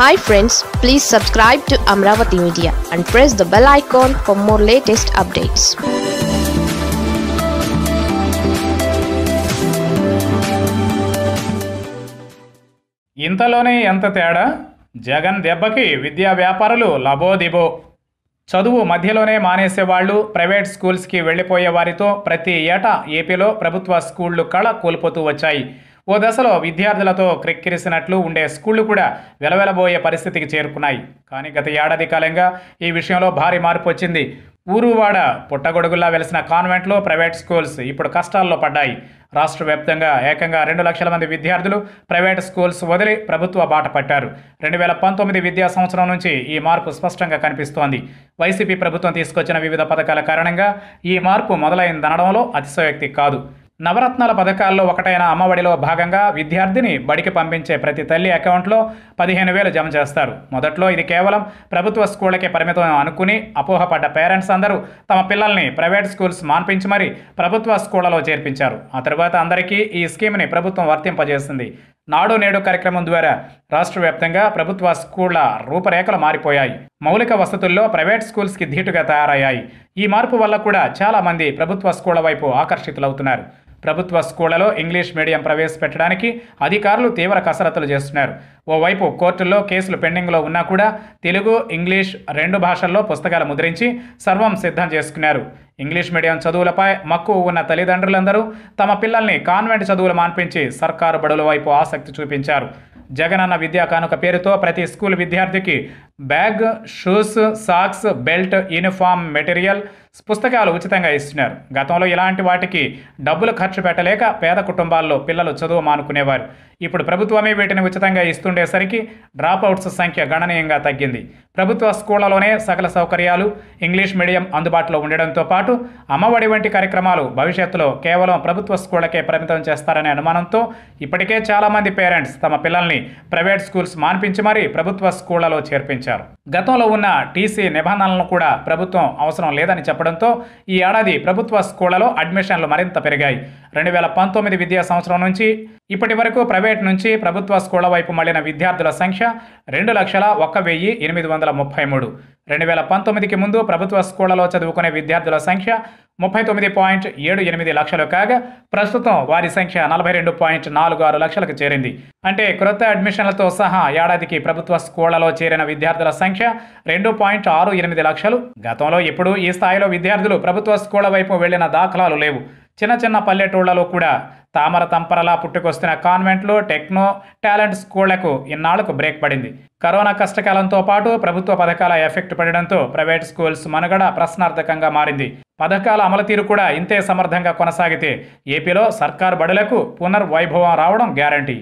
hi friends please subscribe to Amaravati media and press the bell icon for more latest updates ఇంతలోనే ఎంత తేడా జగన్ దెబ్బకి విద్యా వ్యాపారులు లబోదిబో చదువు మధ్యలోనే మానేసేవాళ్ళు ప్రైవేట్ స్కూల్స్కి వెళ్ళిపోయే వారితో ప్రతి ఏటా ఏపీలో ప్రభుత్వ స్కూళ్లు కళ కోల్పోతూ వచ్చాయి ఓ దశలో విద్యార్థులతో క్రిక్కిరిసినట్లు ఉండే స్కూళ్లు కూడా వెలవెలబోయే పరిస్థితికి చేరుకున్నాయి కానీ గత ఏడాది కాలంగా ఈ విషయంలో భారీ మార్పు వచ్చింది ఊరువాడ పుట్టగొడుగుల్లా వెలిసిన కాన్వెంట్లో ప్రైవేట్ స్కూల్స్ ఇప్పుడు కష్టాల్లో పడ్డాయి రాష్ట్ర వ్యాప్తంగా ఏకంగా రెండు లక్షల మంది విద్యార్థులు ప్రైవేట్ స్కూల్స్ వదిలి ప్రభుత్వ బాట పట్టారు రెండు వేల పంతొమ్మిది విద్యా సంవత్సరం నుంచి ఈ మార్పు స్పష్టంగా కనిపిస్తోంది వైసీపీ ప్రభుత్వం తీసుకొచ్చిన వివిధ పథకాల కారణంగా ఈ మార్పు మొదలైందనడంలో అతిశయోక్తి కాదు నవరత్నాల పథకాల్లో ఒకటైన అమ్మఒడిలో భాగంగా విద్యార్థిని బడికి పంపించే ప్రతి తల్లి అకౌంట్లో పదిహేను వేలు జమ చేస్తారు మొదట్లో ఇది కేవలం ప్రభుత్వ స్కూళ్లకే పరిమితం అనుకుని అపోహపడ్డ పేరెంట్స్ అందరూ తమ పిల్లల్ని ప్రైవేట్ స్కూల్స్ మాన్పించి మరీ ప్రభుత్వ స్కూళ్లలో చేర్పించారు ఆ తర్వాత అందరికీ ఈ స్కీమ్ని ప్రభుత్వం వర్తింపజేసింది నాడు నేడు కార్యక్రమం ద్వారా రాష్ట్ర వ్యాప్తంగా ప్రభుత్వ స్కూళ్ల రూపరేఖలు మారిపోయాయి మౌలిక వసతుల్లో ప్రైవేట్ స్కూల్స్కి ధీటుగా తయారయ్యాయి ఈ మార్పు వల్ల కూడా చాలామంది ప్రభుత్వ స్కూళ్ల వైపు ఆకర్షితులవుతున్నారు ప్రభుత్వ స్కూళ్లలో ఇంగ్లీష్ మీడియం ప్రవేశపెట్టడానికి అధికారులు తీవ్ర కసరత్తులు చేస్తున్నారు ఓవైపు కోర్టుల్లో కేసులు పెండింగ్లో ఉన్నా కూడా తెలుగు ఇంగ్లీష్ రెండు భాషల్లో పుస్తకాలు ముద్రించి సర్వం సిద్ధం చేసుకున్నారు ఇంగ్లీష్ మీడియం చదువులపై మక్కువ ఉన్న తల్లిదండ్రులందరూ తమ పిల్లల్ని కాన్వెంట్ చదువులు మాన్పించి సర్కారు బడుల వైపు ఆసక్తి చూపించారు జగనన్న విద్యా కానుక పేరుతో ప్రతి స్కూల్ విద్యార్థికి bag shoes socks belt uniform material పుస్తకాలు ఉచితంగా ఇస్తున్నారు గతంలో ఇలాంటి వాటికి డబ్బులు ఖర్చు పెట్టలేక పేద కుటుంబాల్లో పిల్లలు చదువు మానుకునేవారు ఇప్పుడు ప్రభుత్వమే వీటిని ఉచితంగా ఇస్తుండేసరికి డ్రాప్ అవుట్స్ సంఖ్య గణనీయంగా తగ్గింది ప్రభుత్వ స్కూళ్లలోనే సకల సౌకర్యాలు ఇంగ్లీష్ మీడియం అందుబాటులో ఉండడంతో పాటు అమ్మఒడి వంటి కార్యక్రమాలు భవిష్యత్తులో కేవలం ప్రభుత్వ స్కూళ్లకే పరిమితం చేస్తారనే అనుమానంతో ఇప్పటికే చాలామంది పేరెంట్స్ తమ పిల్లల్ని ప్రైవేట్ స్కూల్స్ మాన్పించి మరీ ప్రభుత్వ స్కూళ్లలో చేర్పించారు గతంలో ఉన్న టీసీ నిబంధనలను కూడా ప్రభుత్వం అవసరం లేదని చెప్పడం రావడంతో ఈ ఏడాది ప్రభుత్వ స్కూళ్లలో అడ్మిషన్లు మరింత పెరిగాయి రెండు వేల పంతొమ్మిది విద్యా సంవత్సరం నుంచి ఇప్పటి వరకు ప్రైవేట్ నుంచి ప్రభుత్వ స్కూళ్ల వైపు మళ్లిన విద్యార్థుల సంఖ్య రెండు లక్షల ఒక్క వెయ్యి ఎనిమిది వందల ముప్పై మూడు రెండు వేల పంతొమ్మిదికి ముందు ప్రభుత్వ స్కూళ్లలో చదువుకునే విద్యార్థుల సంఖ్య ముప్పై తొమ్మిది పాయింట్ ఏడు ఎనిమిది లక్షలు కాగా ప్రస్తుతం వారి సంఖ్య నలభై రెండు పాయింట్ నాలుగు ఆరు లక్షలకు చేరింది అంటే క్రొత్త అడ్మిషన్లతో సహా ఏడాదికి ప్రభుత్వ స్కూళ్లలో చేరిన విద్యార్థుల సంఖ్య రెండు పాయింట్ ఆరు ఎనిమిది లక్షలు గతంలో ఎప్పుడూ ఈ స్థాయిలో విద్యార్థులు ప్రభుత్వ స్కూళ్ల వైపు వెళ్లిన దాఖలాలు లేవు చిన్న చిన్న పల్లెటూళ్లలో కూడా తామర తంపరలా పుట్టుకొస్తున్న కాన్వెంట్లు టెక్నో టాలెంట్ స్కూళ్లకు ఇన్నాళ్లకు బ్రేక్ పడింది కరోనా కష్టకాలంతో పాటు ప్రభుత్వ పథకాల ఎఫెక్ట్ పడడంతో ప్రైవేట్ స్కూల్స్ మనుగడ ప్రశ్నార్థకంగా మారింది పథకాల అమలు తీరు కూడా ఇంతే సమర్థంగా కొనసాగితే ఏపీలో సర్కార్ బడులకు పునర్వైభవం రావడం గ్యారంటీ